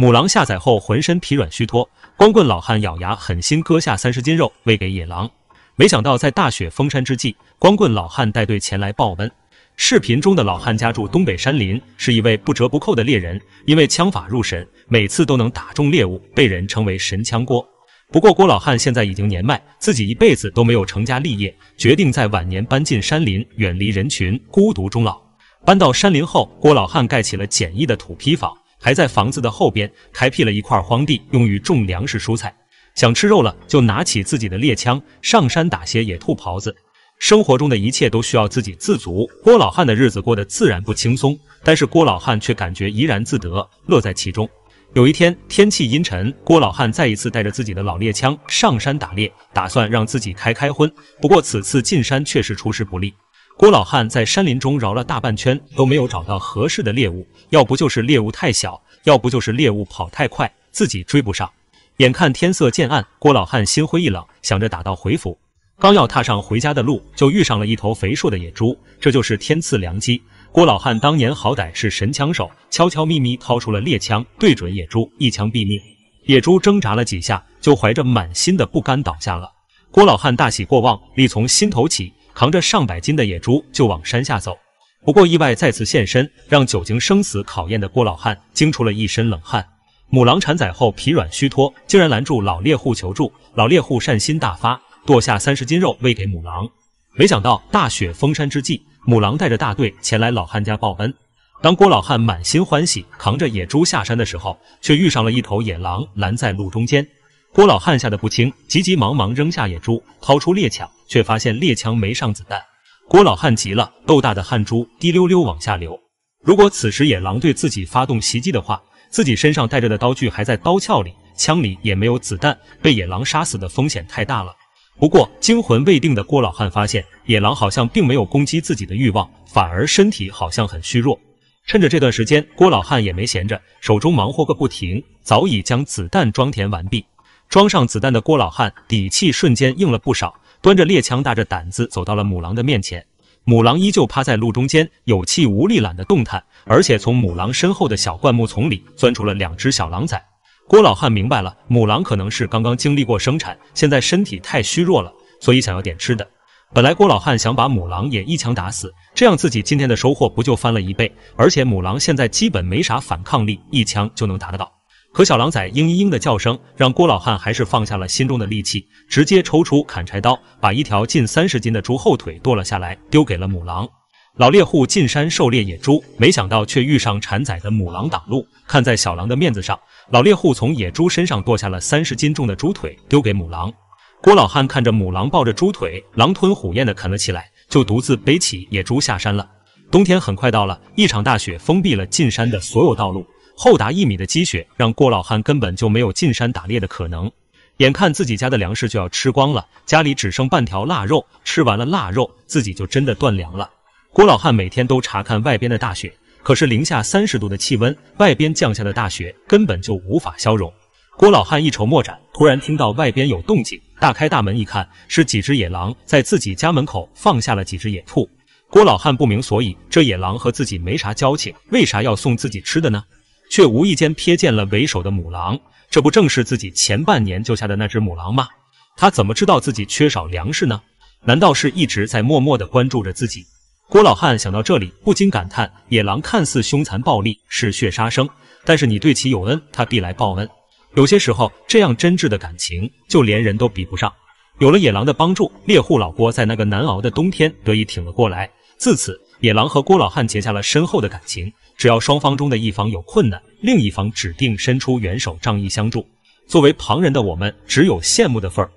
母狼下崽后浑身疲软虚脱，光棍老汉咬牙狠心割下三十斤肉喂给野狼。没想到在大雪封山之际，光棍老汉带队前来报恩。视频中的老汉家住东北山林，是一位不折不扣的猎人，因为枪法入神，每次都能打中猎物，被人称为神枪郭。不过郭老汉现在已经年迈，自己一辈子都没有成家立业，决定在晚年搬进山林，远离人群，孤独终老。搬到山林后，郭老汉盖起了简易的土坯房。还在房子的后边开辟了一块荒地，用于种粮食、蔬菜。想吃肉了，就拿起自己的猎枪上山打些野兔、狍子。生活中的一切都需要自给自足，郭老汉的日子过得自然不轻松，但是郭老汉却感觉怡然自得，乐在其中。有一天天气阴沉，郭老汉再一次带着自己的老猎枪上山打猎，打算让自己开开荤。不过此次进山却是出师不利。郭老汉在山林中绕了大半圈，都没有找到合适的猎物，要不就是猎物太小，要不就是猎物跑太快，自己追不上。眼看天色渐暗，郭老汉心灰意冷，想着打道回府。刚要踏上回家的路，就遇上了一头肥硕的野猪，这就是天赐良机。郭老汉当年好歹是神枪手，悄悄咪咪掏出了猎枪，对准野猪一枪毙命。野猪挣扎了几下，就怀着满心的不甘倒下了。郭老汉大喜过望，力从心头起。扛着上百斤的野猪就往山下走，不过意外再次现身，让久经生死考验的郭老汉惊出了一身冷汗。母狼产崽后疲软虚脱，竟然拦住老猎户求助。老猎户善心大发，剁下三十斤肉喂给母狼。没想到大雪封山之际，母狼带着大队前来老汉家报恩。当郭老汉满心欢喜扛着野猪下山的时候，却遇上了一头野狼拦在路中间。郭老汉吓得不轻，急急忙忙扔下野猪，掏出猎枪，却发现猎枪没上子弹。郭老汉急了，豆大的汗珠滴溜溜往下流。如果此时野狼对自己发动袭击的话，自己身上带着的刀具还在刀鞘里，枪里也没有子弹，被野狼杀死的风险太大了。不过惊魂未定的郭老汉发现，野狼好像并没有攻击自己的欲望，反而身体好像很虚弱。趁着这段时间，郭老汉也没闲着，手中忙活个不停，早已将子弹装填完毕。装上子弹的郭老汉底气瞬间硬了不少，端着猎枪，大着胆子走到了母狼的面前。母狼依旧趴在路中间，有气无力，懒得动弹。而且从母狼身后的小灌木丛里钻出了两只小狼崽。郭老汉明白了，母狼可能是刚刚经历过生产，现在身体太虚弱了，所以想要点吃的。本来郭老汉想把母狼也一枪打死，这样自己今天的收获不就翻了一倍？而且母狼现在基本没啥反抗力，一枪就能打得到。可小狼崽嘤嘤嘤的叫声，让郭老汉还是放下了心中的戾气，直接抽出砍柴刀，把一条近三十斤的猪后腿剁了下来，丢给了母狼。老猎户进山狩猎野猪，没想到却遇上产崽的母狼挡路。看在小狼的面子上，老猎户从野猪身上剁下了三十斤重的猪腿，丢给母狼。郭老汉看着母狼抱着猪腿狼吞虎咽的啃了起来，就独自背起野猪下山了。冬天很快到了，一场大雪封闭了进山的所有道路。厚达一米的积雪，让郭老汉根本就没有进山打猎的可能。眼看自己家的粮食就要吃光了，家里只剩半条腊肉，吃完了腊肉，自己就真的断粮了。郭老汉每天都查看外边的大雪，可是零下三十度的气温，外边降下的大雪根本就无法消融。郭老汉一筹莫展，突然听到外边有动静，大开大门一看，是几只野狼在自己家门口放下了几只野兔。郭老汉不明所以，这野狼和自己没啥交情，为啥要送自己吃的呢？却无意间瞥见了为首的母狼，这不正是自己前半年救下的那只母狼吗？他怎么知道自己缺少粮食呢？难道是一直在默默的关注着自己？郭老汉想到这里，不禁感叹：野狼看似凶残暴力，嗜血杀生，但是你对其有恩，他必来报恩。有些时候，这样真挚的感情，就连人都比不上。有了野狼的帮助，猎户老郭在那个难熬的冬天得以挺了过来。自此。野狼和郭老汉结下了深厚的感情，只要双方中的一方有困难，另一方指定伸出援手，仗义相助。作为旁人的我们，只有羡慕的份儿。